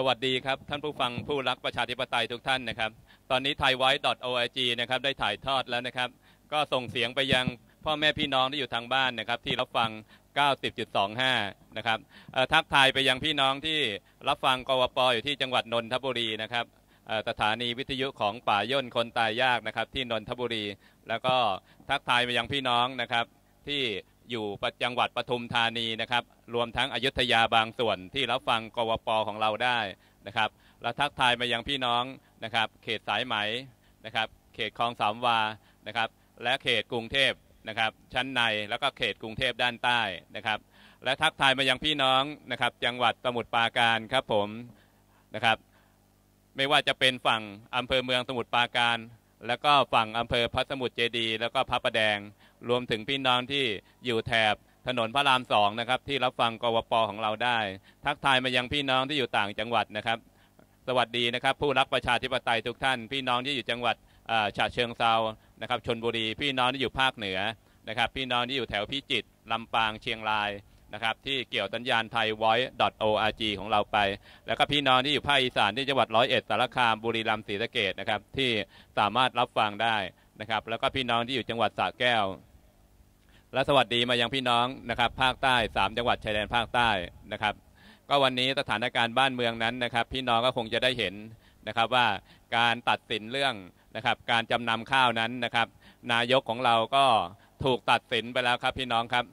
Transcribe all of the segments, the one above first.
สวัสดีครับท่านผู้ฟังผู้รักประชาธิปไตยทุกท่านนะครับตอนนี้ thaiwide.org นะครับได้ถ่ายทอดแล้วนะครับก็ส่งเสียงไปยังพ่อแม่พี่น้องที่อยู่ทางบ้านนะครับ ที่รับฟัง 90.25 นะครับทักทายไปยังพี่น้องที่รับฟัง กวปอยู่ที่จังหวัดนนทบุรีนะครับสถานีวิทยุของป่าย่นคนตายยากนะครับที่นนทบุรี แล้วก็ทักทายไปยังพี่น้องนะครับที่อยู่จังหวัดปทุมธานีนะครับรวมทั้งอยุธยาบางส่วน ที่รับฟังกวปของเราได้นะครับเราทักทายมายังพี่น้องนะครับเขตสายไหมนะครับเขตคลองสามวานะครับและเขตกรุงเทพนะครับชั้นในแล้วก็เขตกรุงเทพด้านใต้นะครับและทักทายมายังพี่น้องนะครับจังหวัดสมุทรปราการครับผมนะครับไม่ว่าจะเป็นฝั่งอำเภอเมืองสมุทรปราการ แล้วก็ฝั่งอำเภอพระสมุทรเจดี แล้วก็พระประแดงรวมถึงพี่น้องที่อยู่แถบถนนพระรามสองนะครับที่รับฟังกวปของเราได้ ทักทายมายังพี่น้องที่อยู่ต่างจังหวัดนะครับ สวัสดีนะครับ ผู้รักประชาธิปไตยทุกท่าน พี่น้องที่อยู่จังหวัดฉะเชิงเซานะครับชนบุรี พี่น้องที่อยู่ภาคเหนือนะครับ พี่น้องที่อยู่แถวพิจิตรลำปางเชียงรายนะครับที่เกี่ยวตัญญาณไทย v ออ c e org ของเราไป แล้วก็พี่น้องที่อยู่ภาคอีสานที่จังหวัดร้อยเอ็ดสารคามบุรีรัมย์ศรีสะเกดนะครับที่สามารถรับฟังได้นะครับแล้วก็พี่น้องที่อยู่จังหวัดสระแก้วและสวัสดีมายังพี่น้องนะครับภาคใต้3จังหวัดชายแดนภาคใต้นะครับ ก็วันนี้สถานการณ์บ้านเมืองนั้นนะครับ พี่น้องก็คงจะได้เห็นนะครับว่าการตัดสินเรื่องนะครับ การจำนำข้าวนั้นนะครับ นายกของเราก็ถูกตัดสินไปแล้วครับ พี่น้องครับ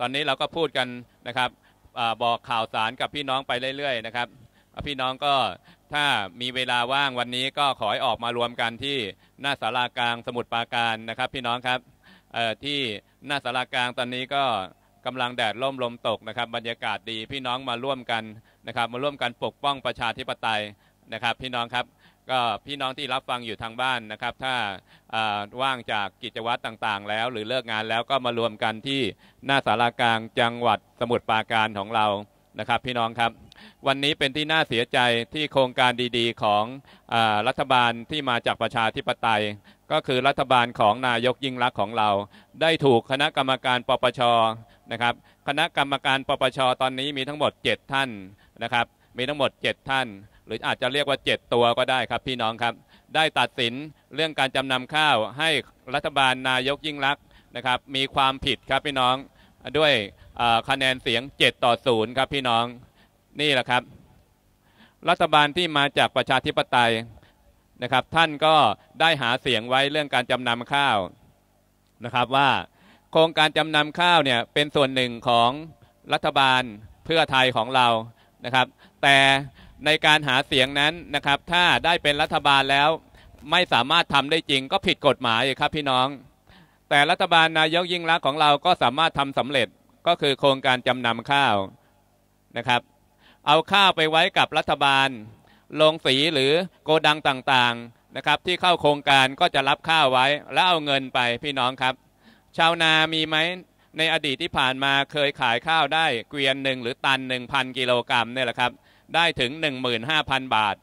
ตอนนี้เราก็พูดกันนะครับอบอกข่าวสารกับพี่น้องไปเรื่อยๆนะครับพี่น้องก็ถ้ามีเวลาว่างวันนี้ก็ขอให้ออกมารวมกันที่หน้าสารากลางสมุทรปราการนะครับ พี่น้องครับที่หน้าสารากลางตอนนี้ก็กำลังแดดล่มลมตกนะครับบรรยากาศดีพี่น้องมาร่วมกันนะครับมาร่วมกันปกป้องประชาธิปไตยนะครับ พี่น้องครับก็พี่น้องที่รับฟังอยู่ทางบ้านนะครับ ถ้าว่างจากกิจวัตรต่างๆ แล้ว หรือเลิกงานแล้วก็มารวมกันที่หน้าสารากลางจังหวัดสมุทรปราการของเรานะครับพี่น้องครับวันนี้เป็นที่น่าเสียใจที่โครงการดีๆ ของอรัฐบาลที่มาจากประชาธิปไตยก็คือรัฐบาลของนายกยิ่งรักของเรา ได้ถูกคณะกรรมการปปชนะครับ คณะกรรมการ ปปชตอนนี้มีทั้งหมด7ท่านนะครับมีทั้งหมด7ท่าน หรืออาจจะเรียกว่า7ตัวก็ได้ครับ พี่น้องครับได้ตัดสินเรื่องการจำนำข้าวให้รัฐบาลนายกยิ่งรักนะครับ มีความผิดครับพี่น้องด้วยคะแนนเสียง7ต่อ0ครับพี่น้องนี่แหละครับรัฐบาลที่มาจากประชาธิปไตยนะครับท่านก็ได้หาเสียงไว้เรื่องการจำนำข้าวนะครับว่าโครงการจำนำข้าวเนี่ยเป็นส่วนหนึ่งของรัฐบาลเพื่อไทยของเรานะครับแต่ในการหาเสียงนั้นนะครับถ้าได้เป็นรัฐบาลแล้วไม่สามารถทำได้จริงก็ผิดกฎหมายครับพี่น้อง แต่รัฐบาลนายกยิ่งรักของเราก็สามารถทำสำเร็จก็คือโครงการจำนำข้าวนะครับเอาข้าวไปไว้กับรัฐบาลโรงสีหรือโกดังต่างๆนะครับที่เข้าโครงการก็จะรับข้าวไว้แล้วเอาเงินไปพี่น้องครับ ชาวนามีไหมในอดีตที่ผ่านมาเคยขายข้าวได้เกวียนหนึ่งหรือตันหนึ่งพันกิโลกรัมเนี่ยแหละครับได้ถึง 15,000บาท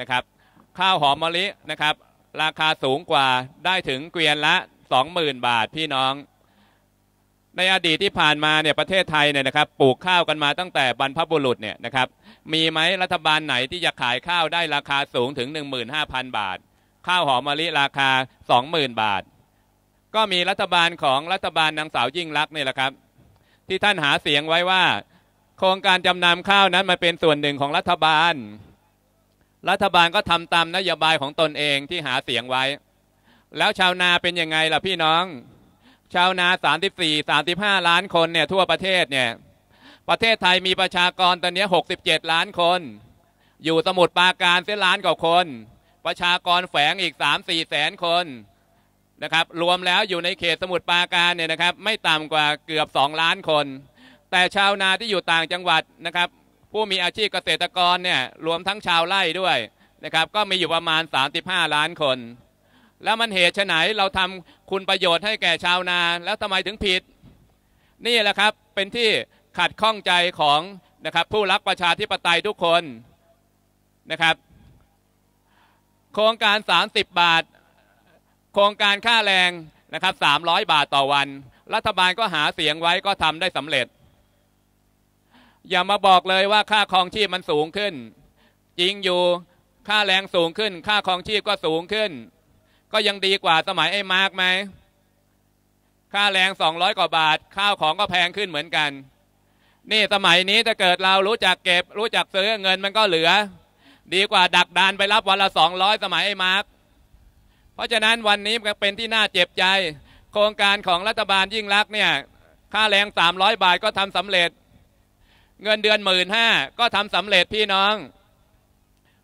นะครับข้าวหอมมะลินะครับราคาสูงกว่าได้ถึงเกวียนละ 20,000 บาทพี่น้องในอดีตที่ผ่านมาเนี่ยประเทศไทยเนี่ยนะครับ ปลูกข้าวกันมาตั้งแต่บรรพบุรุษเนี่ยนะครับมีไหมรัฐบาลไหนที่จะขายข้าวได้ราคาสูงถึง 15,000 บาท ข้าวหอมมะลิราคา20,000 บาท ก็มีรัฐบาลของรัฐบาลนางสาวยิ่งลักษณ์นี่แหละครับที่ท่านหาเสียงไว้ว่า โครงการจำนำข้าวนั้นมาเป็นส่วนหนึ่งของรัฐบาล รัฐบาลก็ทำตามนโยบายของตนเองที่หาเสียงไว้ แล้วชาวนาเป็นยังไงล่ะพี่น้องชาวนา 34 35 ล้านคนเนี่ยทั่วประเทศเนี่ย ประเทศไทยมีประชากรตอนนี้67 ล้านคน อยู่สมุทรปราการเส้นล้านกว่าคน ประชากรแฝงอีก 3-4 แสนคนนะครับ รวมแล้วอยู่ในเขตสมุทรปราการเนี่ยนะครับไม่ต่ำกว่าเกือบ 2 ล้านคน แต่ชาวนาที่อยู่ต่างจังหวัดนะครับ ผู้มีอาชีพเกษตรกรเนี่ยรวมทั้งชาวไร่ด้วยนะครับก็มีอยู่ประมาณ 35 ล้านคนแล้วมันเหตุไหนเราทำคุณประโยชน์ให้แก่ชาวนาแล้วทำไมถึงผิด นี่แหละครับ เป็นที่ขัดข้องใจของนะครับผู้รักประชาธิปไตยทุกคนนะครับ โครงการ 30 บาท โครงการค่าแรงนะครับ300 บาทต่อวัน รัฐบาลก็หาเสียงไว้ก็ทำได้สำเร็จ อย่ามาบอกเลยว่าค่าครองชีพมันสูงขึ้นจริงอยู่ค่าแรงสูงขึ้น ค่าครองชีพก็สูงขึ้นก็ยังดีกว่าสมัยไอ้มาร์กไหม ค่าแรงสองร้อยกว่าบาท ข้าวของก็แพงขึ้นเหมือนกัน นี่สมัยนี้ถ้าเกิดเรารู้จักเก็บ รู้จักซื้อเงินมันก็เหลือ ดีกว่าดักดานไปรับวันละสองร้อยสมัยไอ้มาร์กเพราะฉะนั้นวันนี้มันเป็นที่น่าเจ็บใจ โครงการของรัฐบาลยิ่งรักเนี่ย ค่าแรงสามร้อยบาทก็ทำสำเร็จ เงินเดือนหมื่นห้าก็ทำสำเร็จพี่น้อง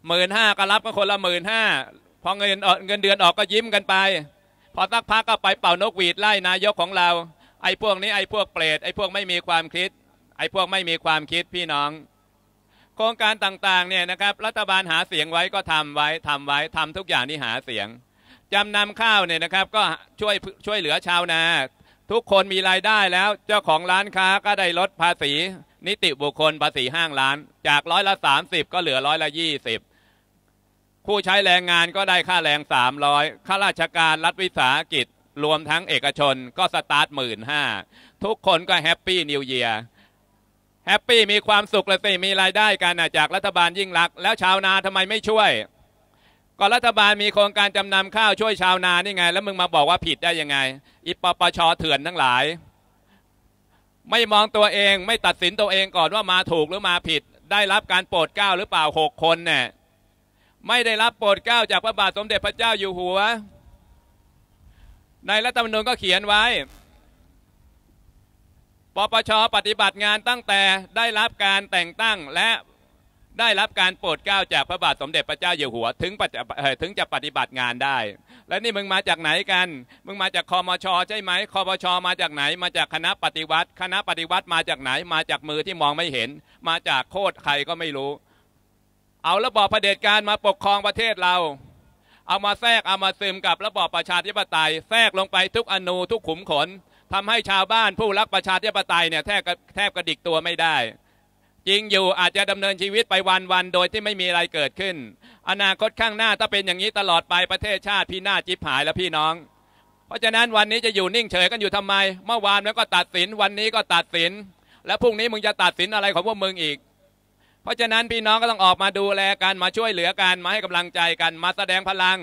หมื่นห้าก็รับก็คนละหมื่นห้าพอเงินเงินเดือนออกก็ยิ้มกันไป พอสักพักก็ไปเป่านกหวีดไล่นายกของเรา ไอ้พวกนี้ไอ้พวกเปรตไอ้พวกไม่มีความคิด ไอ้พวกไม่มีความคิดพี่น้อง โครงการต่างๆ เนี่ยนะครับ รัฐบาลหาเสียงไว้ก็ทำไว้ทำไว้ทำทุกอย่างที่หาเสียงจำนำข้าวเนี่ยนะครับ ก็ช่วยช่วยเหลือชาวนา ทุกคนมีรายได้แล้ว เจ้าของร้านค้าก็ได้ลดภาษี นิติบุคคลภาษีห้างร้าน จากร้อยละ30ก็เหลือร้อยละ20ผู้ใช้แรงงานก็ได้ค่าแรง 300ข้าราชการรัฐวิสาหกิจ รวมทั้งเอกชนก็สตาร์ทหมื่นห้า ทุกคนก็แฮปปี้นิวเยียร์ แฮปปี้มีความสุขละสิ มีรายได้กันจากรัฐบาลยิ่งรัก แล้วชาวนาทำไมไม่ช่วย ก็รัฐบาลมีโครงการจำนำข้าวช่วยชาวนานี่ไง แล้วมึงมาบอกว่าผิดได้ยังไงอิปปชเถื่อนทั้งหลาย ไม่มองตัวเอง ไม่ตัดสินตัวเองก่อนว่ามาถูกหรือมาผิด ได้รับการโปรดเกล้า หรือเปล่าหกคนเนี่ยไม่ได้รับโปรดเกล้าจากพระบาทสมเด็จพระเจ้าอยู่หัว ในรัฐธรรมนูญก็เขียนไว้ ปปชปฏิบัติงานตั้งแต่ได้รับการแต่งตั้งและได้รับการโปรดเกล้าจากพระบาทสมเด็จพระเจ้าอยู่หัวถึงถึงจะปฏิบัติงานได้ และนี่มึงมาจากไหนกัน มึงมาจากคอมช ใช่ไหม คอมชมาจากไหน มาจากคณะปฏิวัติ คณะปฏิวัติมาจากไหน มาจากมือที่มองไม่เห็น มาจากโคตรใครก็ไม่รู้เอาระบอบเผด็จการ มาปกครองประเทศเรา เอามาแทรกเอามาซึมกับ ระบอบประชาธิปไตย แทรกลงไปทุกอนูทุกขุมขน ทำให้ชาวบ้านผู้รักประชาธิปไตยเนี่ยแทบแทบกระดิกตัวไม่ได้จริงอยู่อาจจะดำเนินชีวิตไปวันวันโดยที่ไม่มีอะไรเกิดขึ้น อนาคตข้างหน้าถ้าเป็นอย่างนี้ตลอดไปประเทศชาติพี่หน้าจิบหายแล้วพี่น้อง เพราะฉะนั้นวันนี้จะอยู่นิ่งเฉยกันอยู่ทำไม เมื่อวานมันก็ตัดสินวันนี้ก็ตัดสิน แล้วพรุ่งนี้มึงจะตัดสินอะไรของพวกมึงอีกเพราะฉะนั้นพี่น้องก็ต้องออกมาดูแลกันมาช่วยเหลือกันมาให้กำลังใจกันมาแสดงพลัง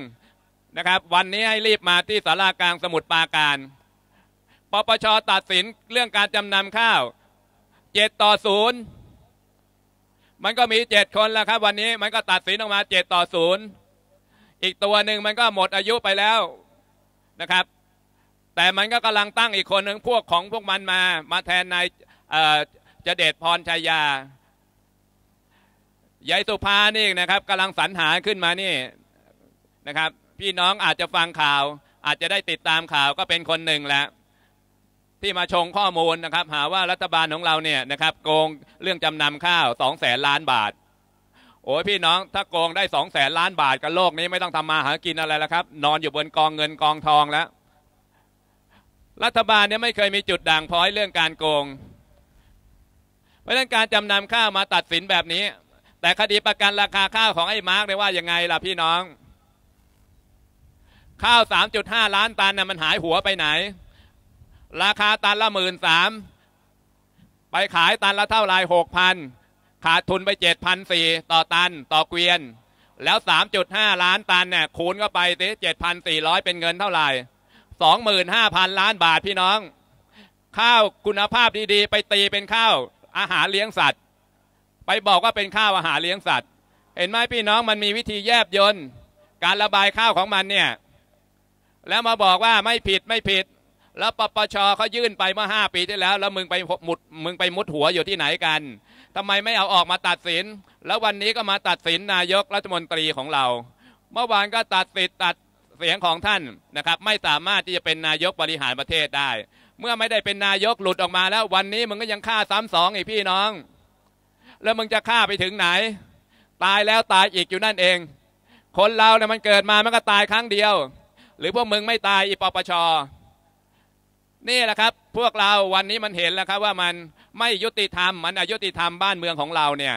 นะครับ วันนี้ให้รีบมาที่สารากลางสมุทรปราการปปชตัดสินเรื่องการจำนำข้าวเจ็ดต่อศูนย์มันก็มีเจ็ดคนแล้วครับวันนี้มันก็ตัดสินออกมาเจ็ดต่อศูนย์อีกตัวหนึ่งมันก็หมดอายุไปแล้วนะครับ แต่มันก็กำลังตั้งอีกคนหนึ่งพวกของพวกมันมา มาแทนนายเจเดชพรชัยยายายสุภานี่นะครับกำลังสรรหาขึ้นมานี่นะครับ พี่น้องอาจจะฟังข่าว อาจจะได้ติดตามข่าวก็เป็นคนหนึ่งแหละที่มาชงข้อมูลนะครับ หาว่ารัฐบาลของเราเนี่ยนะครับ โกงเรื่องจำนำข้าวสองแสนล้านบาท โอ้ยพี่น้อง ถ้าโกงได้สองแสนล้านบาทกับโลกนี้ไม่ต้องทำมาหากินอะไรแล้วครับ นอนอยู่บนกองเงินกองทองแล้ว รัฐบาลเนี่ยไม่เคยมีจุดด่างพ้อยเรื่องการโกงเพราะฉะนั้นการจำนำข้าวมาตัดสินแบบนี้แต่คดีประกันราคาข้าวของไอ้มาร์กเนี่ยว่ายังไงล่ะพี่น้อง ข้าว 3.5ล้านตันน่ะมันหายหัวไปไหน ราคาตันละหมื่นสามไปขายตันละเท่าไรหกพันขาดทุนไปเจ็ดพันสี่ต่อตันต่อเกวียน แล้ว 3.5ล้านตันเนี่ยคูณเข้าไปสิเจ็ดพันสี่ร้อยเป็นเงินเท่าไหร่สองหมื่นห้าพันล้านบาทพี่น้อง ข้าวคุณภาพดีๆ ไปตีเป็นข้าว อาหารเลี้ยงสัตว์ไปบอกว่าเป็น ข้าวอาหารเลี้ยงสัตว์ เห็นไหมพี่น้องมันมีวิธีแยบยนต์การระบายข้าวของมันเนี่ย แล้วมาบอกว่าไม่ผิดไม่ผิด แล้วปปชเขายื่นไปเมื่อห้าปีที่แล้วแล้ว มึงไปมุดมึงไปมุดหัวอยู่ที่ไหนกัน ทำไมไม่เอาออกมาตัดสิน แล้ววันนี้ก็มาตัดสินนายกรัฐมนตรีของเรา เมื่อวานก็ตัดสิทธิ์ตัดเสียงของท่านนะครับ ไม่สามารถที่จะเป็นนายกบริหารประเทศได้ เมื่อไม่ได้เป็นนายกหลุดออกมา แล้ววันนี้มึงก็ยังฆ่าซ้ำสองอีกพี่น้องแล้วมึงจะฆ่าไปถึงไหน ตายแล้วตายอีกอยู่นั่นเองคนเราเนี่ยมันเกิดมามันก็ตายครั้งเดียว หรือพวกมึงไม่ตายอีปปชนี่แหละครับพวกเราวันนี้มันเห็นแล้วครับว่ามันไม่ยุติธรรมมันอยุติธรรมบ้านเมืองของเราเนี่ย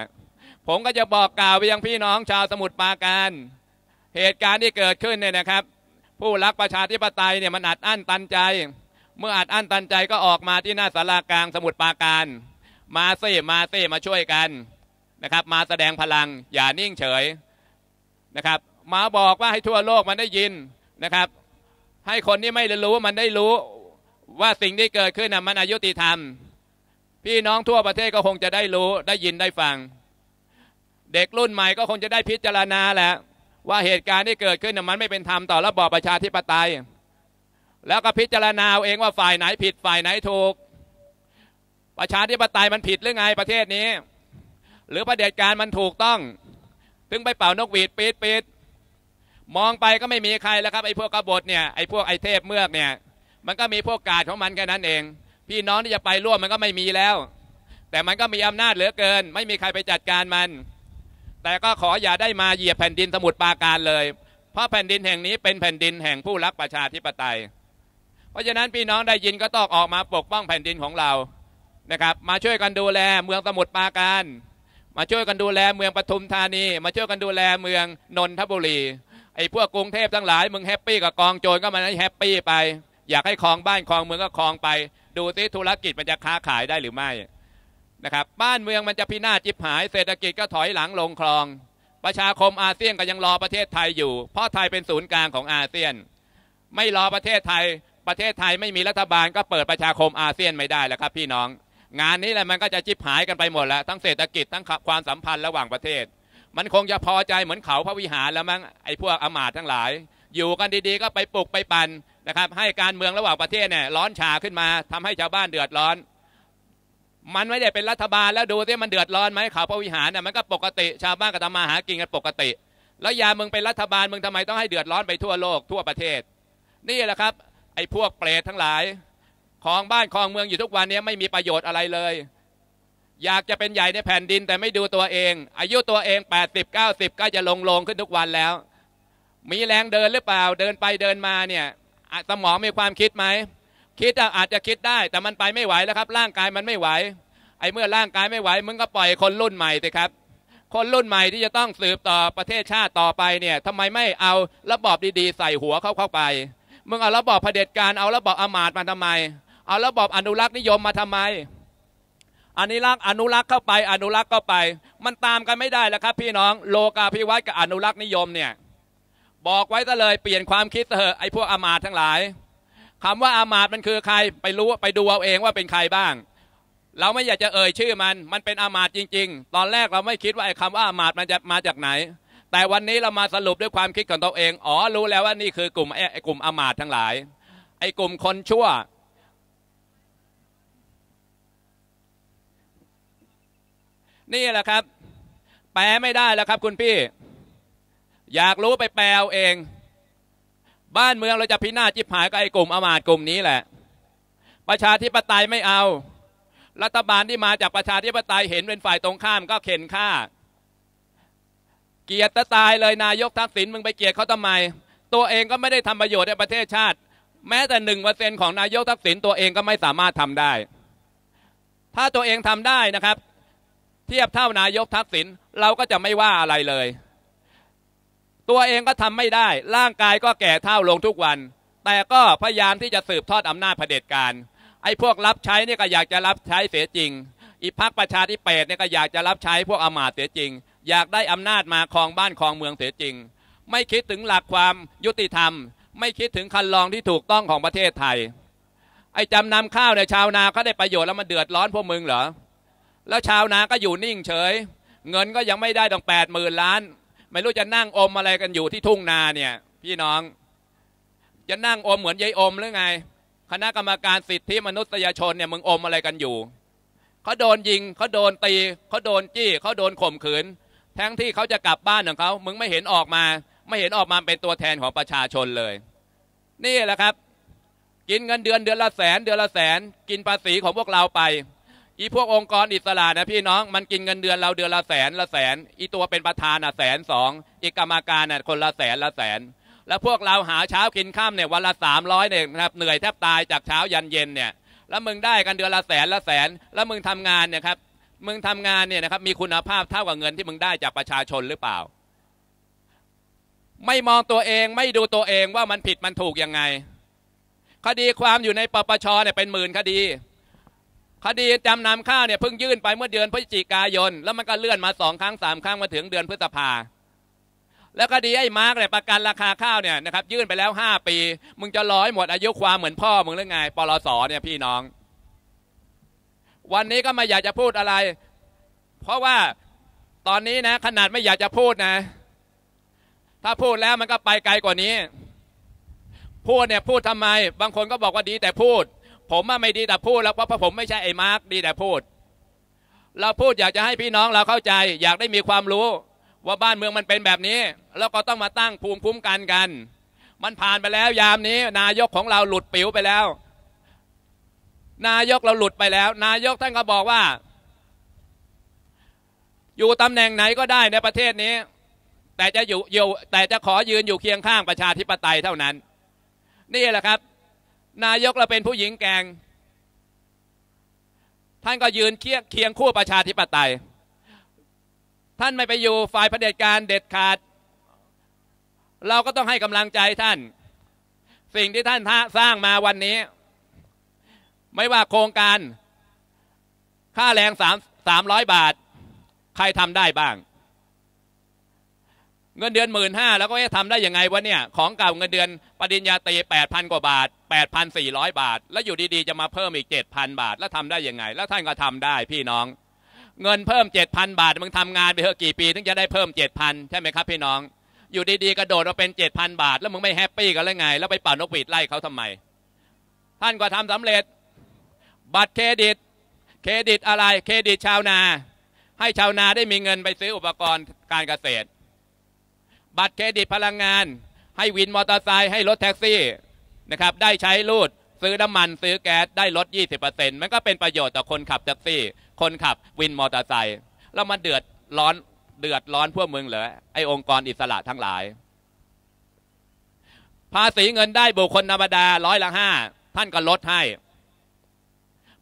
ผมก็จะบอกกล่าวไปยังพี่น้องชาวสมุทรปราการ เหตุการณ์ที่เกิดขึ้นเนี่ยนะครับ ผู้รักประชาธิปไตยเนี่ยมันอัดอั้นตันใจ เมื่ออัดอั้นตันใจก็ออกมาที่หน้าสารากลางสมุทรปราการมาเซ่มาเซ่มาช่วยกันนะครับมาแสดงพลังอย่านิ่งเฉยนะครับมาบอกว่าให้ทั่วโลกมันได้ยินนะครับ ให้คนที่ไม่้รู้มันได้รู้ว่าสิ่งที่เกิดขึ้นน่ะมันอายุติธรรม พี่น้องทั่วประเทศก็คงจะได้รู้ได้ยินได้ฟัง เด็กรุ่นใหม่ก็คงจะได้พิจารณาแหละว่าเหตุการณ์ที่เกิดขึ้นน่ะมันไม่เป็นธรรมต่อระบอบประชาธิปไตย แล้วก็พิจารณาเองว่าฝ่ายไหนผิดฝ่ายไหนถูกประชาธิปไตยมันผิดหรือไงประเทศนี้ หรือประเด็จการมันถูกต้องถึงไปเป่านกหวีดปิดปิดมองไปก็ไม่มีใครแล้วครับไอ้พวกกบฏเนี่ยไอ้พวกไอ้เทพเมือกเนี่ย มันก็มีพวกกาดของมันแค่นั้นเอง พี่น้องที่จะไปร่วมมันก็ไม่มีแล้ว แต่มันก็มีอำนาจเหลือเกิน ไม่มีใครไปจัดการมัน แต่ก็ขออย่าได้มาเหยียบแผ่นดินสมุทรปราการเลย เพราะแผ่นดินแห่งนี้เป็นแผ่นดินแห่งผู้รักประชาธิปไตย เพราะฉะนั้นพี่น้องได้ยินก็ต้องออกมาปกป้องแผ่นดินของเรานะครับมาช่วยกันดูแลเมืองสมุทรปราการ มาช่วยกันดูแลเมืองปทุมธานี มาช่วยกันดูแลเมืองนนทบุรีไอ้พวกกรุงเทพทั้งหลายมึงแฮปปี้กับกองโจรก็มันแฮปปี้ไป อยากให้คลองบ้านคลองเมืองก็คลองไป ดูซิธุรกิจมันจะค้าขายได้หรือไม่นะครับบ้านเมืองมันจะพินาศจิบหาย เศรษฐกิจก็ถอยหลังลงคลอง ประชาคมอาเซียนก็ยังรอประเทศไทยอยู่ เพราะไทยเป็นศูนย์กลางของอาเซียน ไม่รอประเทศไทย ประเทศไทยไม่มีรัฐบาลก็เปิดประชาคมอาเซียนไม่ได้แล้วครับพี่น้องงานนี้แหละมันก็จะจิบหายกันไปหมดแล้วทั้งเศรษฐกิจ ทั้งความสัมพันธ์ระหว่างประเทศ มันคงจะพอใจเหมือนเขาพระวิหารแล้วมั้ง ไอ้พวกอมาตทั้งหลาย อยู่กันดีๆก็ไปปลุก ไปปั่นนะครับ ให้การเมืองระหว่างประเทศเนี่ย ร้อนชาขึ้นมาทำให้ชาวบ้านเดือดร้อน มันไม่ได้เป็นรัฐบาลแล้วดูสิมันเดือดร้อนไหมเขาพระวิหารเนี่ยมันก็ปกติ ชาวบ้านก็ทำมาหากินกันปกติ แล้วยามึงเป็นรัฐบาลมึงทำไมต้องให้เดือดร้อนไปทั่วโลกทั่วประเทศ นี่แหละครับ ไอ้พวกเปรตทั้งหลายของบ้าน ของเมืองอยู่ทุกวันนี้ไม่มีประโยชน์อะไรเลย อยากจะเป็นใหญ่ในแผ่นดินแต่ไม่ดูตัวเอง อายุตัวเอง80 90ก็จะลงลงขึ้นทุกวันแล้ว มีแรงเดินหรือเปล่าเดินไปเดินมาเนี่ยสมองมีความคิดไหมคิดอาจจะคิดได้แต่มันไปไม่ไหวแล้วครับ ร่างกายมันไม่ไหวไอ้เมื่อร่างกายไม่ไหวมึงก็ปล่อยคนรุ่นใหม่สิครับ คนรุ่นใหม่ที่จะต้องสืบต่อประเทศชาติต่อไปเนี่ยทำไมไม่เอาระบอบดีๆ ใส่หัวเข้าเข้าไป มึงเอาระบอบเผด็จการเอาระบอบอามาตมาทำไมเอาระบอบอนุรักษ์นิยมมาทำไมอน้รักษ์อนุรักษ์เข้าไปอนุรักษ์เข้าไป มันตามกันไม่ได้แล้วครับ พี่น้อง โลกาภิวัตน์กับอนุรักษ์นิยมเนี่ยบอกไว้ซะเลยเปลี่ยนความคิดเถอะไอ้พวกอามาตทั้งหลาย คำว่าอามาตมันคือใคร ไปรู้ไปดูเอาเองว่าเป็นใครบ้าง เราไม่อยากจะเอ่ยชื่อมันมันเป็นอามาตจริง ๆ ตอนแรกเราไม่คิดว่าไอ้คำว่าอามาตมันจะมาจากไหน แต่วันนี้เรามาสรุปด้วยความคิดของตัวเอง อ๋อรู้แล้วว่านี่คือกลุ่มไอ้กลุ่มอามาตทั้งหลาย ไอ้กลุ่มคนชั่วนี่แหละครับ แปลไม่ได้แล้วครับ คุณพี่ อยากรู้ไปแปลเอาเองบ้านเมืองเราจะพินาศจิบหายกับไอ้กลุ่มอมาตกลุ่มนี้แหละ ประชาธิปไตยไม่เอา รัฐบาลที่มาจากประชาธิปไตยเห็นเป็นฝ่ายตรงข้ามก็เข็นฆ่า เกียรติตายเลยนายกทักษิณมึงไปเกียรติเขาทำไม ตัวเองก็ไม่ได้ทำประโยชน์ให้ประเทศชาติ แม้แต่หนึ่งเปอร์เซ็นของนายกทักษิณตัวเองก็ไม่สามารถทำได้ ถ้าตัวเองทำได้นะครับเทียบเท่านายกทักษิณเราก็จะไม่ว่าอะไรเลย ตัวเองก็ทำไม่ได้ร่างกายก็แก่เท่าลงทุกวัน แต่ก็พยายามที่จะสืบทอดอำนาจเผด็จการไอ้พวกรับใช้เนี่ยก็อยากจะรับใช้เสียจริงอีพักประชาธิปตเนี่ยก็อยากจะรับใช้พวกอมาตเสียจริง อยากได้อำนาจมาครองบ้านครองเมืองเสียจริง ไม่คิดถึงหลักความยุติธรรม ไม่คิดถึงคันลองที่ถูกต้องของประเทศไทยไอ้จำนำข้าวเนี่ยชาวนาเขาได้ประโยชน์แล้วมันเดือดร้อนพวกมึงเหรอแล้วชาวนาก็อยู่นิ่งเฉย เงินก็ยังไม่ได้ตั้งแปดหมื่นล้าน ไม่รู้จะนั่งอมอะไรกันอยู่ที่ทุ่งนาเนี่ย พี่น้อง จะนั่งอมเหมือนยายอมหรือไง คณะกรรมการสิทธิมนุษยชนเนี่ยมึงอมอะไรกันอยู่เขาโดนยิงเขาโดนตีเขาโดนจี้เขาโดนข่มขืนแท้งที่เขาจะกลับบ้านของเขา มึงไม่เห็นออกมา ไม่เห็นออกมาเป็นตัวแทนของประชาชนเลย นี่แหละครับ กินเงินเดือนเดือนละแสนเดือนละแสน กินภาษีของพวกเราไปอีพวกองค์กรอิสระนะพี่น้อง มันกินเงินเดือนเราเดือนละแสนละแสน อีตัวเป็นประธานอ่ะแสนสองอีกกรรมการอ่ะคนละแสนละแสน แล้วพวกเราหาเช้ากินข้ามเนี่ย วันละสามร้อยเนี่ยนะครับเหนื่อยแทบตายจากเช้ายันเย็นเนี่ยแล้วมึงได้กันเดือนละแสนละแสน แล้วมึงทำงานเนี่ยครับ มึงทำงานเนี่ยนะครับ มีคุณภาพเท่ากับเงินที่มึงได้จากประชาชนหรือเปล่า ไม่มองตัวเองไม่ดูตัวเองว่ามันผิดมันถูกยังไง คดีความอยู่ในปปชเนี่ยเป็นหมื่นคดีคดีจำนำข้าวเนี่ยเพิ่งยื่นไปเมื่อเดือนพฤศจิกายน แล้วมันก็เลื่อนมาสองครั้งสามครั้งมาถึงเดือนพฤษภาแล้วคดีไอ้มาร์กเนี่ยประกันราคาข้าวเนี่ยนะครับยื่นไปแล้วห้าปี มึงจะรอยหหมดอายุความ เหมือนพ่อมึงหรือไงปลสเนี่ยพี่น้อง วันนี้ก็ไม่อยากจะพูดอะไร เพราะว่าตอนนี้นะ ขนาดไม่อยากจะพูดนะ ถ้าพูดแล้วมันก็ไปไกลกว่านี้ พูดเนี่ยพูดทำไม บางคนก็บอกว่าดีแต่พูดผมไม่ดีแต่พูดแล้วเพราะผมไม่ใช่ไอ้มาร์กดีแต่พูด เราพูดอยากจะให้พี่น้องเราเข้าใจ อยากได้มีความรู้ ว่าบ้านเมืองมันเป็นแบบนี้ แล้วก็ต้องมาตั้งภูมิคุ้มกันกัน มันผ่านไปแล้วยามนี้ นายกของเราหลุดปิ๋วไปแล้ว นายกเราหลุดไปแล้ว นายกท่านก็บอกว่า อยู่ตำแหน่งไหนก็ได้ในประเทศนี้ แต่จะอยู่อยู่แต่จะขอยืนอยู่เคียงข้างประชาธิปไตยเท่านั้น นี่แหละครับนายกเราเป็นผู้หญิงแกง ท่านก็ยืนเคียงเคียงคู่ประชาธิปไตย ท่านไม่ไปอยู่ฝ่ายเผด็จการเด็ดขาด เราก็ต้องให้กำลังใจท่าน สิ่งที่ท่านสร้างมาวันนี้ ไม่ว่าโครงการ ค่าแรงสามสามร้อยบาท ใครทำได้บ้างเงินเดือนหมื่นห้าแล้วก็จะทำได้ยังไงวะเนี่ยของเก่าเงินเดือนปริญญาตรีแปดพันกว่าบาทแปดพันสี่ร้อยบาท แล้วอยู่ดีๆจะมาเพิ่มอีกเจ็ดพันบาทแล้วทำได้ยังไง แล้วท่านก็ทำได้พี่น้อง เงินเพิ่มเจ็ดพันบาท มึงทำงานไปเถอะกี่ปีถึงจะได้เพิ่มเจ็ดพันใช่ไหมครับพี่น้อง อยู่ดีๆกระโดดมาเป็นเจ็ดพันบาท แล้วมึงไม่แฮปปี้กันแล้วไง แล้วไปเป่านกหวีดไล่เขาทำไมท่านก็ทำสำเร็จ บัตรเครดิตเครดิตอะไรเครดิตชาวนา ให้ชาวนาได้มีเงินไปซื้ออุปกรณ์การเกษตรบัตรเครดิตพลังงานให้วินมอเตอร์ไซค์ให้รถแท็กซี่นะครับ ได้ใช้รูด ซื้อน้ำมันซื้อแก๊สได้ลด20%มันก็เป็นประโยชน์ต่อคนขับแท็กซี่ คนขับวินมอเตอร์ไซค์แล้วมันเดือดร้อนเดือดร้อนพวกมึงเหรอไอองค์กรอิสระทั้งหลาย ภาษีเงินได้บุคคลธรรมดาร้อยละห้าท่านก็ลดให้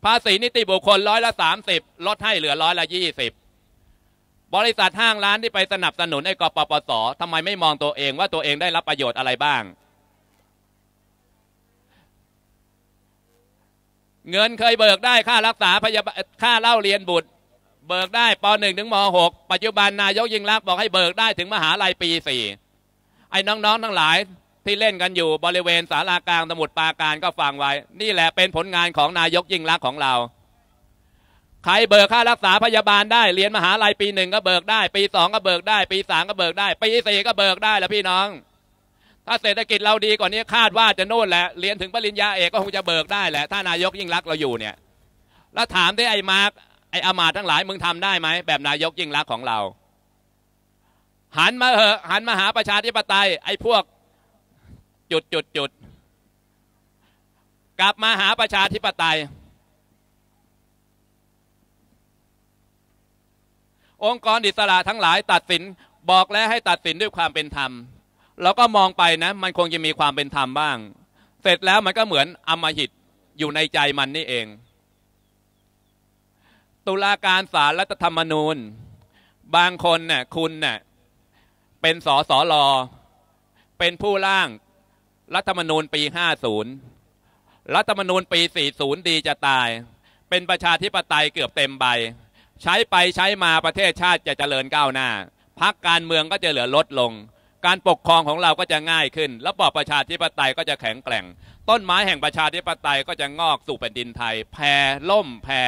ภาษีนิติบุคคลร้อยละสามสิบลดให้เหลือร้อยละยี่สิบบริษัทห้างร้าน ที่ไปสนับสนุนไอ้กปปสทำไมไม่มองตัวเองว่าตัวเองได้รับประโยชน์อะไรบ้าง เงินเคยเบิกได้ค่ารักษาพยาบาลค่าเล่าเรียนบุตร เบิกได้ป .1 ถึงม .6 ปัจจุบันนายกยิ่งรักบอกให้เบิกได้ถึงมหาลัยปีสี่ไอ้น้องๆ ทั้งหลายที่เล่นกันอยู่บริเวณสารากลางสมุทรปราการก็ฟังไว้ นี่แหละเป็นผลงานของนายกยิ่งรักของเราใครเบิกค่ารักษาพยาบาลได้เรียนมหาลัยปีหนึ่งก็เบิกได้ ปีสองก็เบิกได้ปีสามก็เบิกได้ ปีสี่ก็เบิกได้แล้วพี่น้อง ถ้าเศรษฐกิจเราดีกว่านี้คาดว่าจะโน่นแหละเรียนถึงปริญญาเอก ก็คงจะเบิกได้แหละถ้านายกยิ่งรักเราอยู่เนี่ย แล้วถามที่ไอ้มาร์กไอ้อามาทั้งหลาย มึงทำได้ไหมแบบนายกยิ่งรักของเรา หันมาเหอะหันมาหาประชาธิปไตย ไอ้พวกจุดจุดจุดกลับมาหาประชาธิปไตยองค์กรอิสระทั้งหลายตัดสินบอกแล้วให้ตัดสินด้วยความเป็นธรรมเราก็มองไปนะมันคงจะมีความเป็นธรรมบ้าง เสร็จแล้วมันก็เหมือนอมหิตอยู่ในใจมันนี่เอง ตุลาการศาลรัฐธรรมนูญ บางคนเนะ่ยคุณเนะ่ยเป็นสอสอรอ เป็นผู้ร่างรัฐธรรมนูญปี50รัฐธรรมนูญปี40ดีจะตาย เป็นประชาธิปไตยเกือบเต็มใบใช้ไปใช้มาประเทศชาติจะเจริญก้าวหน้า พักการเมืองก็จะเหลือลดลง การปกครองของเราก็จะง่ายขึ้นระบอบประชาธิปไตยก็จะแข็งแกร่ง ต้นไม้แห่งประชาธิปไตยก็จะงอกสู่แผ่นดินไทยแผ่ล่มแผ่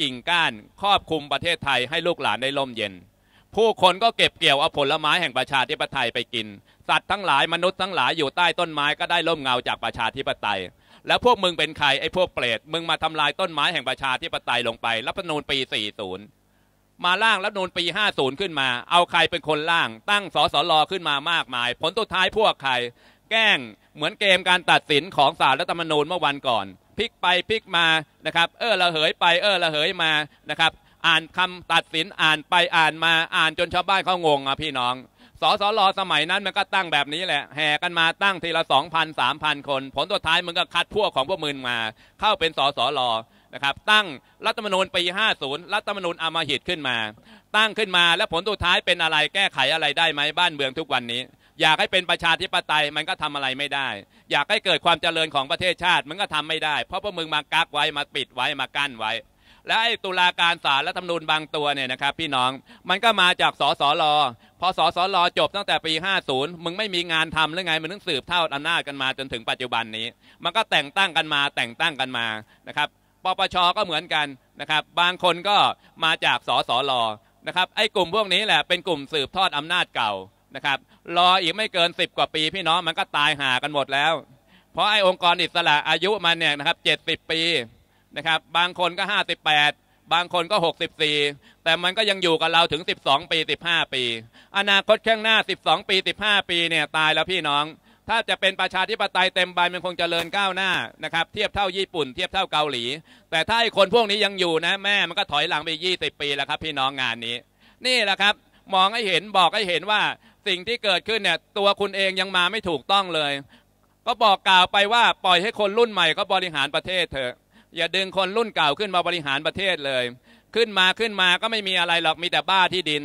กิ่งก้านครอบคลุมประเทศไทยให้ลูกหลานได้ล่มเย็น ผู้คนก็เก็บเกี่ยวเอาผลไม้แห่งประชาธิปไตยไปกิน สัตว์ทั้งหลายมนุษย์ทั้งหลายอยู่ใต้ต้นไม้ก็ได้ร่มเงาจากประชาธิปไตยแล้วพวกมึงเป็นใคร ไอ้พวกเปรต มึงมาทำลายต้นไม้แห่งประชาธิปไตยลงไป รัฐนูนปี 40 มาล่างรัฐนูนปี 50 ขึ้นมา เอาใครเป็นคนล่างตั้งสสลขึ้นมามากมาย ผลตัวท้ายพวกใคร แกล้งเหมือนเกมการตัดสินของศาลรัฐธรรมนูญเมื่อวันก่อนพลิกไปพลิกมานะครับ เออระเหยไปเออระเหยมานะครับอ่านคำตัดสินอ่านไปอ่านมาอ่านจนชาวบ้านเขางงอ่ะพี่น้องสสลสมัยนั้นมันก็ตั้งแบบนี้แหละแห่กันมาตั้งทีละสองพันสามพันคน ผลตัวท้ายมึงก็คัดพวกของพวกมึงมา เข้าเป็นสสลนะครับตั้งรัฐธรรมนูญปีห้าศูนย์รัฐธรรมนูญอามาหิตขึ้นมา ตั้งขึ้นมาแล้วผลตัวท้ายเป็นอะไรแก้ไขอะไรได้ไหมบ้านเมืองทุกวันนี้ อยากให้เป็นประชาธิปไตยมันก็ทำอะไรไม่ได้ อยากให้เกิดความเจริญของประเทศชาติมันก็ทำไม่ได้ เพราะพวกมึงมากักไว้มาปิดไว้มากั้นไว้และไอ้ตุลาการศาลและธรรมนูนบางตัวเนี่ยนะครับพี่น้องมันก็มาจากสสรพอสสรจบตั้งแต่ปี 50 มึงไม่มีงานทำหรือไงมันถึงสืบเท่าอำนาจกันมาจนถึงปัจจุบันนี้ มันก็แต่งตั้งกันมา แต่งตั้งกันมานะครับปปชก็เหมือนกันนะครับบางคนก็มาจากสสรนะครับไอ้กลุ่มพวกนี้แหละเป็นกลุ่มสืบทอดอำนาจเก่านะครับรออีกไม่เกิน10กว่าปี พี่น้องมันก็ตายหากันหมดแล้ว เพราะไอ้องค์กรอิสระอายุมันเนี่ยนะครับ70ปีนะครับบางคนก็58 บางคนก็64แต่มันก็ยังอยู่กับเราถึง 12 ปี 15 ปี อนาคตข้างหน้า 12 ปี15ปีเนี่ยตายแล้วพี่น้อง ถ้าจะเป็นประชาธิปไตยเต็มใบมันคงจเจริญก้าวหน้านะครับ เทียบเท่าญี่ปุ่น เทียบเท่าเกาหลี แต่ถ้าไอ้คนพวกนี้ยังอยู่นะ แม่มันก็ถอยหลังไปยี่สิบปีแล้วครับพี่น้องงานนี้ นี่แหละครับมองให้เห็นบอกให้เห็นว่าสิ่งที่เกิดขึ้นเนี่ยตัวคุณเองยังมาไม่ถูกต้องเลย ก็บอกกล่าวไปว่าปล่อยให้คนรุ่นใหม่ก็บริหารประเทศเถอะอย่าดึงคนรุ่นเก่าขึ้นมาบริหารประเทศเลย ขึ้นมาขึ้นมาก็ไม่มีอะไรหรอกมีแต่บ้าที่ดิน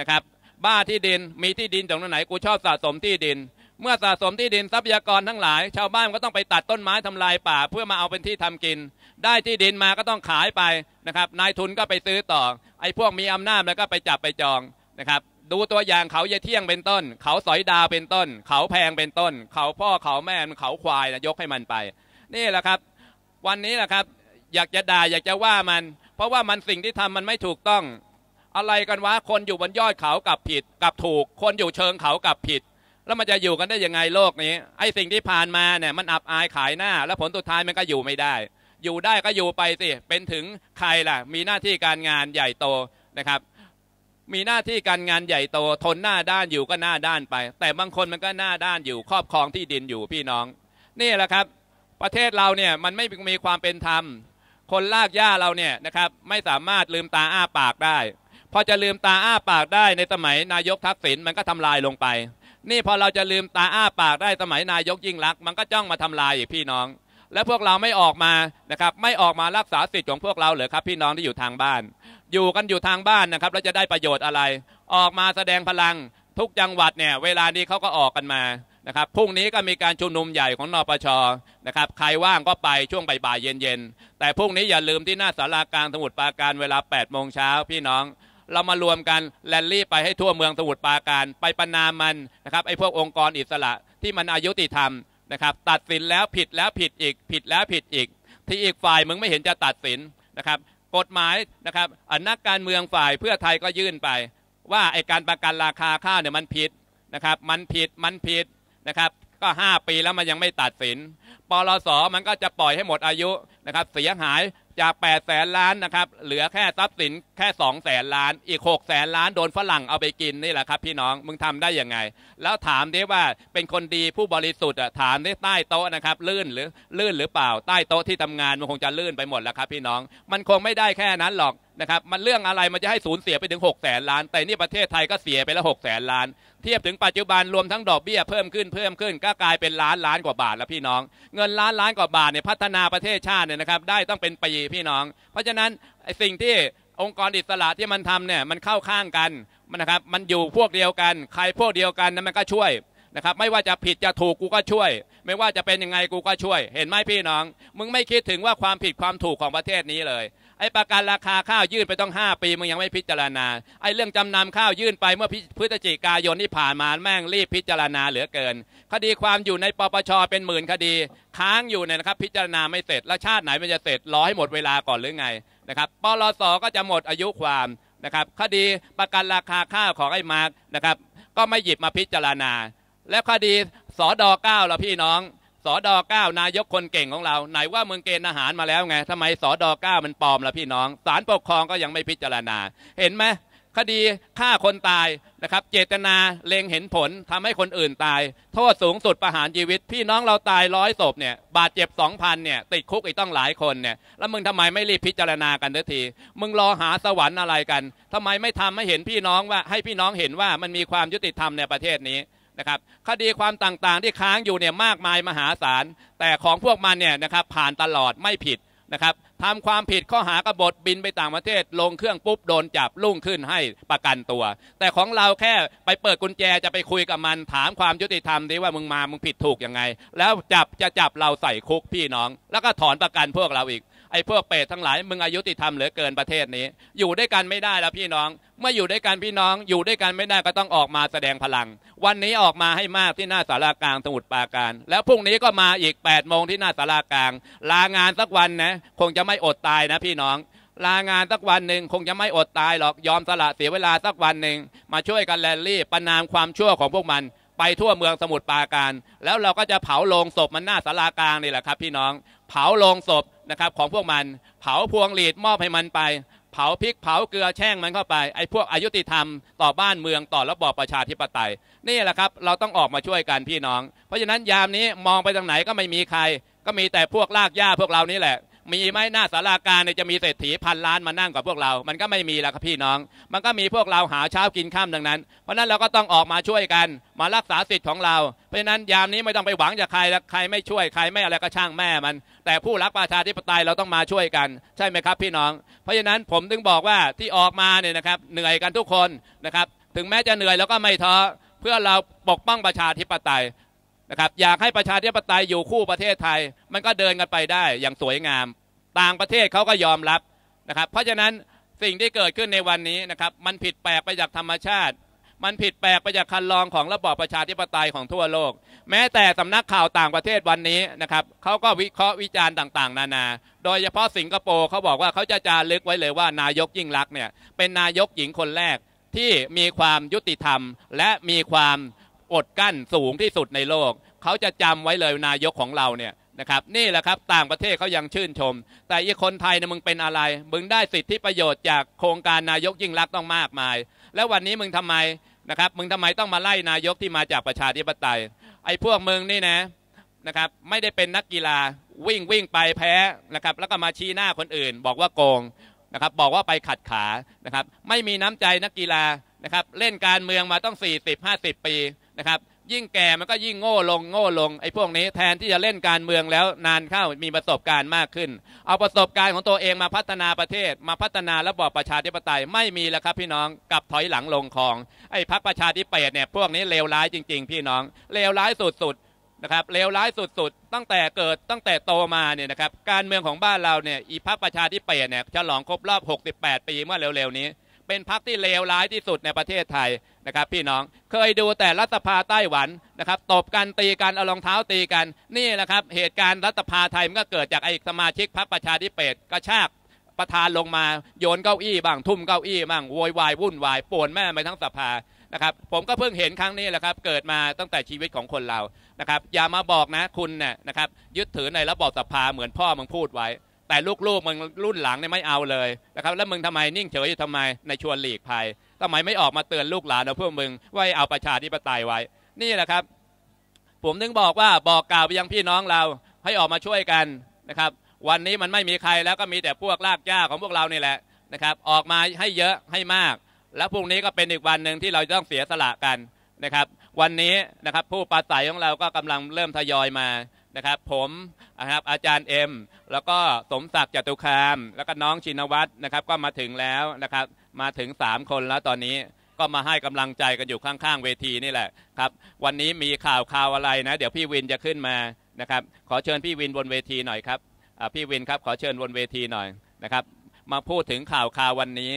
นะครับ บ้าที่ดินมีที่ดินตรงไหนกูชอบสะสมที่ดิน เมื่อสะสมที่ดินทรัพยากรทั้งหลาย ชาวบ้านก็ต้องไปตัดต้นไม้ทำลายป่า เพื่อมาเอาเป็นที่ทำกิน ได้ที่ดินมาก็ต้องขายไปนะครับ นายทุนก็ไปซื้อต่อ ไอ้พวกมีอำนาจแล้วก็ไปจับไปจองนะครับ ดูตัวอย่างเขาเยเที่ยงเป็นต้น เขาสอยดาวเป็นต้น เขาแพงเป็นต้น เขาพ่อเขาแม่เขาควายนะยกให้มันไปนี่แหละครับวันนี้แหละครับ อยากจะด่าอยากจะว่ามัน เพราะว่ามันสิ่งที่ทำมันไม่ถูกต้อง อะไรกันวะคนอยู่บนยอดเขากับผิดกับถูกคนอยู่เชิงเขากับผิด แล้วมันจะอยู่กันได้ยังไงโลกนี้ ไอ้สิ่งที่ผ่านมาเนี่ยมันอับอายขายหน้า แล้วผลสุดท้ายมันก็อยู่ไม่ได้ อยู่ได้ก็อยู่ไปสิเป็นถึงใครล่ะ มีหน้าที่การงานใหญ่โตนะครับ มีหน้าที่การงานใหญ่โตทนหน้าด้านอยู่ก็หน้าด้านไป แต่บางคนมันก็หน้าด้านอยู่ครอบครองที่ดินอยู่พี่น้องนี่แหละครับประเทศเราเนี่ยมันไม่มีความเป็นธรรม คนลากย่าเราเนี่ยนะครับไม่สามารถลืมตาอ้าปากได้ พอจะลืมตาอ้าปากได้ในสมัยนายกทักษิณมันก็ทำลายลงไป นี่พอเราจะลืมตาอ้าปากได้สมัยนายกยิ่งรัก มันก็จ้องมาทำลายอีกพี่น้อง และพวกเราไม่ออกมานะครับไม่ออกมารักษาสิทธิ์ของพวกเราเหรอครับ พี่น้องที่อยู่ทางบ้าน อยู่กันอยู่ทางบ้านนะครับเราจะได้ประโยชน์อะไร ออกมาแสดงพลังทุกจังหวัดเนี่ยเวลานี้เขาก็ออกกันมานะครับพรุ่งนี้ก็มีการชุมนุมใหญ่ของนปชนะครับใครว่างก็ไปช่วงบ่ายเย็นๆแต่พรุ่งนี้อย่าลืมที่หน้าสารากลางสมุทรปราการเวลา8ปดโมงเช้าพี่น้อง เรามารวมกันแลนลี่ไปให้ทั่วเมืองสมุทรปราการไปประนามมันนะครับไอ้พวกองค์กรอิสระที่มันอายุติธรรมนะครับตัดสินแล้วผิดแล้วผิดอีก ผิดแล้วผิดอีก ที่อีกฝ่ายมึงไม่เห็นจะตัดสินนะครับ กฎหมายนะครับอนักการเมืองฝ่ายเพื่อไทยก็ยื่นไป ว่าไอการประกันราคาข้าวเนี่ยมันผิดนะครับมันผิด มันผิดะครับก็ 5 ปีแล้วมันยังไม่ตัดสินปลสมันก็จะปล่อยให้หมดอายุนะครับ เสียหายจาก8แสนล้านนะครับ เหลือแค่ทรัพย์สินแค่2แสนล้าน อีก6แสนล้านโดนฝรั่งเอาไปกินนี่แหละครับพี่น้อง มึงทำได้ยังไง แล้วถามได้ว่าเป็นคนดีผู้บริสุทธิ์ถามได้ใต้โต๊ะนะครับลื่นหรือลื่นหรือเปล่า ใต้โต๊ะที่ทำงานมันคงจะลื่นไปหมดแล้วครับพี่น้อง มันคงไม่ได้แค่นั้นหรอกนะครับ มันเรื่องอะไรมันจะให้สูญเสียไปถึง6กแสนล้าน แต่นี่ประเทศไทยก็เสียไปแล้วหกแสนล้านเทียบถึงปัจจุบันรวม ทั้งดอกเบี้ยเพิ่มขึ้นเพิ่มขึ้น ก็กลายเป็นล้านล้านกว่าบาทแล้วพี่น้อง เงินล้านล้านกว่าบาทเนี่ยพัฒนาประเทศชาติเนี่ยนะครับได้ต้องเป็นปีพี่น้อง เพราะฉะนั้นสิ่งที่องค์กรอิสระที่มันทำเนี่ยมันเข้าข้างกันมันนะครับมันอยู่พวกเดียวกัน ใครพวกเดียวกันนั้นมันก็ช่วยนะครับไม่ว่าจะผิดจะถูกกูก็ช่วย ไม่ว่าจะเป็นยังไงกูก็ช่วย เห็นไหมพี่น้อง มึงไม่คิดถึงว่าความผิดความถูกของประเทศนี้เลยไอ้ประกันราคาข้าวยื่นไปต้อง 5 ปี มึงยังไม่พิจารณาไอ้เรื่องจำนำข้าวยื่นไปเมื่อพฤศจิกายนที่ผ่านมาแม่งรีบพิจารณาเหลือเกิน คดีความอยู่ในปปชเป็นหมื่นคดี ค้างอยู่เนี่ยนะครับ พิจารณาไม่เสร็จแล้วชาติไหนมันจะเสร็จรอให้หมดเวลาก่อนหรือไงนะครับปลสก็จะหมดอายุความนะครับ คดีประกันราคาข้าวของไอ้มาร์กนะครับ ก็ไม่หยิบมาพิจารณา และคดีสอดอเก้าพี่น้องสอดอเก้านายกคนเก่งของเราไหนว่าเมืองเกณฑ์อาหารมาแล้วไงทำไมสอดอเก้ามันปลอมล่ะพี่น้องศาลปกครองก็ยังไม่พิจารณา เห็นไหม คดีฆ่าคนตายนะครับ เจตนาเล็งเห็นผลทำให้คนอื่นตายโทษสูงสุดประหารชีวิต พี่น้องเราตายร้อยศพเนี่ยบาดเจ็บสองพันเนี่ยติดคุกอีกต้องหลายคนเนี่ยแล้วมึงทำไมไม่รีบพิจารณากันทันทีมึงรอหาสวรรค์อะไรกัน ทำไมไม่ทำให้เห็นพี่น้องว่า ให้พี่น้องเห็นว่ามันมีความยุติธรรมในประเทศนี้นะครับคดีความต่างๆที่ค้างอยู่เนี่ยมากมายมหาศาล แต่ของพวกมันเนี่ยนะครับผ่านตลอดไม่ผิดนะครับทำความผิดข้อหากบฏบินไปต่างประเทศ ลงเครื่องปุ๊บ โดนจับลุ่งขึ้นให้ประกันตัว แต่ของเราแค่ไปเปิดกุญแจจะไปคุยกับมัน ถามความยุติธรรมดีว่ามึงมามึงผิดถูกยังไง แล้วจับจะจับเราใส่คุกพี่น้อง แล้วก็ถอนประกันพวกเราอีกไอ้พวกเปรตทั้งหลายมึงอายุติธรรมเหลือเกินประเทศนี้ อยู่ด้วยกันไม่ได้แล้วพี่น้องเมื่ออยู่ด้วยกันพี่น้องอยู่ด้วยกันไม่ได้ก็ต้องออกมาแสดงพลัง วันนี้ออกมาให้มากที่หน้าสารากลางสมุทรปราการแล้วพรุ่งนี้ก็มาอีก8ปดโมงที่หน้าสารากลางลางานสักวันนะคงจะไม่อดตายนะพี่น้องลางานสักวันหนึ่งคงจะไม่อดตายหรอกยอมสละเสียเวลาสักวันหนึ่งมาช่วยกันแลนลี่ประนามความชั่วของพวกมันไปทั่วเมืองสมุทรปราการแล้วเราก็จะเผาโลงศพมันหน้าสารากลางนี่แหละครับพี่น้องเผาลงศพนะครับของพวกมัน เผาพวงหลีดมอบให้มันไป เผาพริกเผาเกลือแช่งมันเข้าไปไอ้พวกอายุติธรรมต่อบ้านเมืองต่อระบอบประชาธิปไตยนี่แหละครับเราต้องออกมาช่วยกันพี่น้อง เพราะฉะนั้นยามนี้มองไปทางไหนก็ไม่มีใคร ก็มีแต่พวกลากหญ้าพวกเรานี่แหละมีไหมหน้าสาราการเนี่ยจะมีเศรษฐีพันล้านมานั่งกับพวกเรา มันก็ไม่มีแล้วครับพี่น้อง มันก็มีพวกเราหาเช้ากินข้ามดังนั้น เพราะนั้นเราก็ต้องออกมาช่วยกัน มารักษาสิทธิ์ของเรา เพราะนั้นยามนี้ไม่ต้องไปหวังจากใครใครไม่ช่วยใครไม่อะไรก็ช่างแม่มัน แต่ผู้รักประชาธิปไตยเราต้องมาช่วยกัน ใช่ไหมครับพี่น้อง เพราะฉะนั้นผมถึงบอกว่าที่ออกมาเนี่ยนะครับเหนื่อยกันทุกคนนะครับถึงแม้จะเหนื่อยเราก็ไม่ท้อเพื่อเราปกป้องประชาธิปไตยนะครับอยากให้ประชาธิปไตยอยู่คู่ประเทศไทย มันก็เดินกันไปได้อย่างสวยงาม ต่างประเทศเขาก็ยอมรับนะครับเพราะฉะนั้นสิ่งที่เกิดขึ้นในวันนี้นะครับมันผิดแปลกไปจากธรรมชาติ มันผิดแปลกไปจากคันลองของระบอบประชาธิปไตยของทั่วโลก แม้แต่สำนักข่าวต่างประเทศวันนี้นะครับเขาก็วิเคราะห์วิจารณ์ต่าง ๆ นานา โดยเฉพาะสิงคโปร์เขาบอกว่าเขาจะจารึกไว้เลยว่า นายกยิ่งลักษณ์เนี่ยเป็นนายกหญิงคนแรกที่มีความยุติธรรม และมีความอดกั้นสูงที่สุดในโลกเขาจะจำไว้เลยนายกของเราเนี่ยนะครับนี่แหละครับต่างประเทศเขายังชื่นชม แต่อีคนไทยเนี่ยมึงเป็นอะไร มึงได้สิทธิประโยชน์จากโครงการนายกยิ่งรักต้องมากมาย แล้ววันนี้มึงทำไมนะครับมึงทำไมต้องมาไล่นายกที่มาจากประชาธิปไตย ไอ้พวกมึงนี่นะนะครับไม่ได้เป็นนักกีฬาวิ่งวิ่งไปแพ้นะครับแล้วก็มาชี้หน้าคนอื่น บอกว่าโกงนะครับบอกว่าไปขัดขานะครับไม่มีน้ำใจนักกีฬานะครับเล่นการเมืองมาต้อง40-50 ปีนะครับยิ่งแก่มันก็ยิ่งโง่ลงโง่ลงไอ้พวกนี้แทนที่จะเล่นการเมืองแล้วนานเข้ามีประสบการณ์มากขึ้น เอาประสบการณ์ของตัวเองมาพัฒนาประเทศ มาพัฒนาระบอบประชาธิปไตยไม่มีแล้วครับพี่น้องกับถอยหลังลงคลองไอ้พรรคประชาธิปไตยเนี่ยพวกนี้เลวร้ายจริงๆ พี่น้องเลวร้ายสุดๆนะครับเลวร้ายสุดๆตั้งแต่เกิดตั้งแต่โตมาเนี่ยนะครับการเมืองของบ้านเราเนี่ยอีพรรคประชาธิปไตยเนี่ย ฉลองครบรอบ 68 ปีเมื่อเร็วๆนี้เป็นพรรคที่เลวร้ายที่สุดในประเทศไทยนะครับพี่น้องเคยดูแต่รัฐสภาไต้หวันนะครับตบกันตีกันเอารองเท้าตีกันนี่แหละครับเหตุการณ์รัฐสภาไทยมันก็เกิดจากไอ้สมาชิกพรรคประชาธิปัตย์กระชากประธานลงมาโยนเก้าอี้บ้างทุ่มเก้าอี้บ้างโวยวายวุ่นวายป่วนแม่ไปทั้งสภานะครับผมก็เพิ่งเห็นครั้งนี้แหละครับเกิดมาตั้งแต่ชีวิตของคนเรานะครับอย่ามาบอกนะคุณเนี่ยนะครับยึดถือในระบอบสภาเหมือนพ่อมึงพูดไว้แต่ลูกๆมึงรุ่นหลังเนี่ยไม่เอาเลยนะครับ แล้วมึงทำไมนิ่งเฉยอยู่ทำไมในชวนหลีกภัยทำไมไม่ออกมาเตือนลูกหลานเราพวกมึงว่าเอาประชาธิปไตยไว้ นี่แหละครับ ผมถึงบอกว่าบอกกล่าวไปยังพี่น้องเราให้ออกมาช่วยกันนะครับวันนี้มันไม่มีใครแล้วก็มีแต่พวกลากย่าของพวกเรานี่แหละนะครับออกมาให้เยอะให้มาก แล้วพรุ่งนี้ก็เป็นอีกวันหนึ่งที่เราต้องเสียสละกันนะครับ วันนี้นะครับผู้ปราศัยของเราก็กำลังเริ่มทยอยมานะครับผมนะครับอาจารย์เอ็มแล้วก็สมศักดิ์จตุคาม แล้วก็น้องชินวัตรนะครับก็มาถึงแล้วนะครับมาถึง 3 คนแล้วตอนนี้ก็มาให้กำลังใจกันอยู่ข้างๆเวทีนี่แหละครับวันนี้มีข่าวข่าวอะไรนะเดี๋ยวพี่วินจะขึ้นมานะครับขอเชิญพี่วินบนเวทีหน่อยครับพี่วินครับขอเชิญบนเวทีหน่อยนะครับมาพูดถึงข่าวข่าววันนี้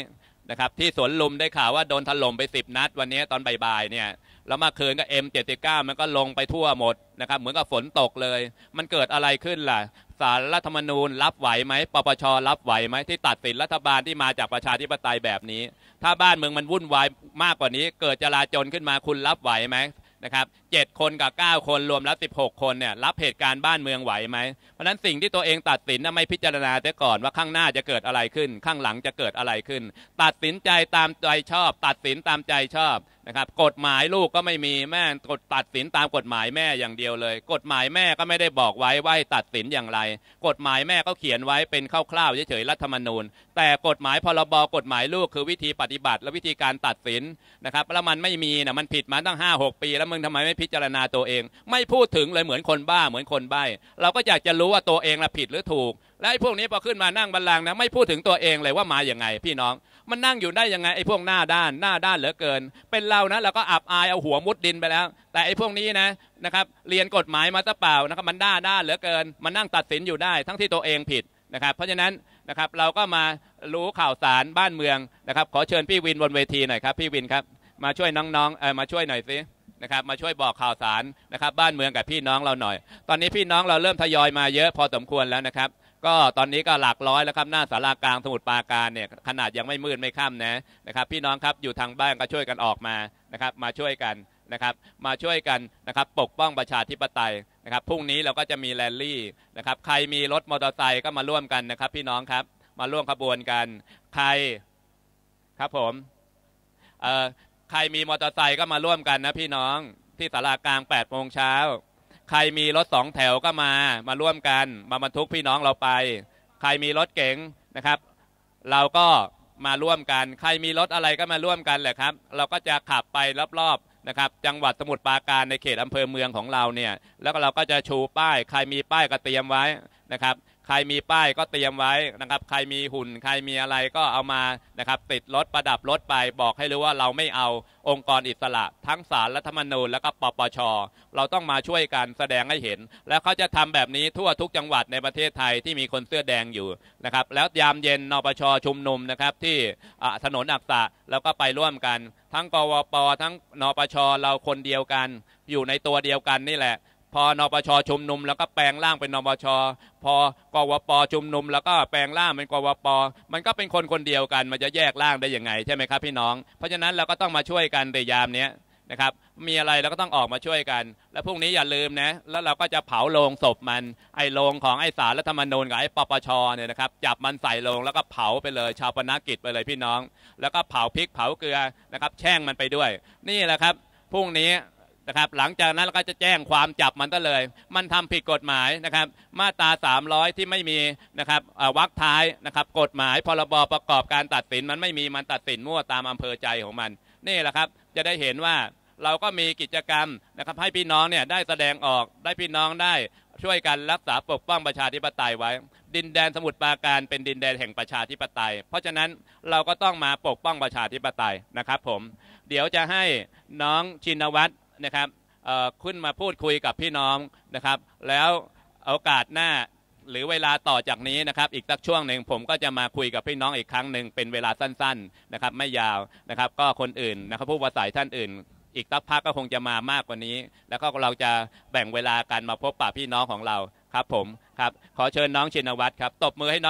นะครับที่สวนลุมได้ข่าวว่าโดนถล่มไป 10นัดวันนี้ตอนบ่ายๆเนี่ยแล้วมาคืนก็ M79 มันก็ลงไปทั่วหมดนะครับเหมือนกับฝนตกเลย มันเกิดอะไรขึ้นล่ะ สารรัฐธรรมนูญรับไหวไหมปปชรับไหวไหม ที่ตัดสินรัฐบาลที่มาจากประชาธิปไตยแบบนี้ ถ้าบ้านเมืองมันวุ่นวายมากกว่านี้ เกิดจลาจลขึ้นมาคุณรับไหวไหมนะครับเคนกับ 9 คนรวมแล้ว16 คนเนี่ย รับเหตุการณ์บ้านเมืองไหวไหมเพราะนั้นสิ่งที่ตัวเองตัดสินนะไม่พิจารณาแต่ก่อนว่าข้างหน้าจะเกิดอะไรขึ้น ข้างหลังจะเกิดอะไรขึ้น ตัดสินใจตามใจชอบ ตัดสินตามใจชอบนะครับกฎหมายลูกก็ไม่มีแม่กดตัดสินตามกฎหมายแม่อย่างเดียวเลย กฎหมายแม่ก็ไม่ได้บอกไว้ว่าให้ตัดสินอย่างไร กฎหมายแม่ก็เขียนไว้เป็นคร่าวๆเฉยๆรัฐธรรมนูญ แต่กฎหมายพรบกฎหมายลูกคือวิธีปฏิบัติและวิธีการตัดสินนะครับแล้วมันไม่มีนะมันผิดมาตั้ง5 6ปี แล้วมึงทำไมไม่พิจารณาตัวเอง ไม่พูดถึงเลยเหมือนคนบ้าเหมือนคนใบ้เราก็อยากจะรู้ว่าตัวเองละผิดหรือถูกและไอ้พวกนี้พอขึ้นมานั่งบัลลังก์นะไม่พูดถึงตัวเองเลยว่ามาอย่างไงพี่น้อง มันนั่งอยู่ได้ยังไงไอ้พวกหน้าด้าน หน้าด้านเหลือเกิน เป็นเรานะเราก็อับอายเอาหัวมุดดินไปแล้ว แต่ไอ้พวกนี้นะนะครับ เรียนกฎหมายมาซะเปล่านะครับมันด้าด้านเหลือเกิน มันนั่งตัดสินอยู่ได้ทั้งที่ตัวเองผิดนะครับ เพราะฉะนั้นนะครับเราก็มารู้ข่าวสารบ้านเมืองนะครับ ขอเชิญพี่วินบนเวทีหน่อยครับ พี่วินครับมาช่วยน้องๆเออมาช่วยหน่อยสินะครับ มาช่วยบอกข่าวสารนะครับ บ้านเมืองกับพี่น้องเราหน่อย ตอนนี้พี่น้องเราเริ่มทยอยมาเยอะพอสมควรแล้วนะครับก็ตอนนี้ก็หลักร้อยแล้วครับหน้าสารากลางสมุทรปราการเนี่ย ขนาดยังไม่มืดไม่ค่ำนะนะครับ พี่น้องครับอยู่ทางบ้านก็ช่วยกันออกมานะครับ มาช่วยกันนะครับมาช่วยกันนะครับ ปกป้องประชาธิปไตยนะครับพรุ่งนี้เราก็จะมีแรลลี่นะครับ ใครมีรถมอเตอร์ไซค์ก็มาร่วมกันนะครับ พี่น้องครับมาร่วมขบวนกัน ใครครับผมเอ่อใครมีมอเตอร์ไซค์ก็มาร่วมกันนะพี่น้องที่สารากลาง8โมงเช้าใครมีรถสองแถวก็มา มาร่วมกัน มาบรรทุกพี่น้องเราไป ใครมีรถเก๋งนะครับ เราก็มาร่วมกัน ใครมีรถอะไรก็มาร่วมกันแหละครับ เราก็จะขับไปรอบๆนะครับ จังหวัดสมุทรปราการในเขตอำเภอเมืองของเราเนี่ย แล้วเราก็จะชูป้าย ใครมีป้ายก็เตรียมไว้นะครับใครมีป้ายก็เตรียมไว้นะครับ ใครมีหุ่น ใครมีอะไรก็เอามานะครับ ติดรถประดับรถไปบอกให้รู้ว่าเราไม่เอาองค์กรอิสระ ทั้งสารรัฐมนูญและก็ปปช เราต้องมาช่วยกันแสดงให้เห็น แล้วเขาจะทำแบบนี้ทั่วทุกจังหวัดในประเทศไทยที่มีคนเสื้อแดงอยู่นะครับแล้วยามเย็นนปช ชุมนุมนะครับที่ถนนอักษะแล้วก็ไปร่วมกัน ทั้งกวปทั้ง นปชเราคนเดียวกัน อยู่ในตัวเดียวกันนี่แหละพอนปชชุมนุม แล้วก็แปลงร่างเป็นนปช พอกวปชุมนุมแล้วก็แปลงร่างเป็นกวปมันก็เป็นคนคนเดียวกัน มันจะแยกร่างได้ยังไง ใช่ไหมครับพี่น้อง เพราะฉะนั้นเราก็ต้องมาช่วยกันในยามเนี้ยนะครับ มีอะไรเราก็ต้องออกมาช่วยกัน และพรุ่งนี้อย่าลืมนะแล้วเราก็จะเผาโลงศพมันไอโลงของไอสารรัฐธรรมนูญกับไอปปชเนี่ยนะครับ จับมันใส่โลงแล้วก็เผาไปเลยชาวปนกิจไปเลยพี่น้อง แล้วก็เผาพริกเผาเกลือนะครับแช่งมันไปด้วย นี่แหละครับพรุ่งนี้นะครับหลังจากนั้นเราก็จะแจ้งความจับมันซะเลย มันทำผิดกฎหมายนะครับมาตรา300 ที่ไม่มีนะครับวักท้ายนะครับกฎหมายพรบประกอบการตัดสิน มันไม่มีมันตัดสินมั่วตามอำเภอใจของมันนี่แหละครับจะได้เห็นว่าเราก็มีกิจกรรมนะครับให้พี่น้องเนี่ยได้แสดงออกได้พี่น้องได้ช่วยกันรักษาปกป้องประชาธิปไตยไว้ ดินแดนสมุทรปราการเป็นดินแดนแห่งประชาธิปไตย เพราะฉะนั้นเราก็ต้องมาปกป้องประชาธิปไตยนะครับผมเดี๋ยวจะให้น้องชินวัตรนะครับขึ้นมาพูดคุยกับพี่น้องนะครับ แล้วโอกาสหน้าหรือเวลาต่อจากนี้นะครับ อีกสักช่วงหนึ่งผมก็จะมาคุยกับพี่น้องอีกครั้งหนึ่งเป็นเวลาสั้นๆนะครับไม่ยาวนะครับก็คนอื่นนะครับผู้ว่าสายท่านอื่น อีกสักพักก็คงจะมามากกว่านี้ แล้วก็เราจะแบ่งเวลากันมาพบปะพี่น้องของเราครับผมครับขอเชิญน้องชินวัตรครับ ตบมือให้น้อง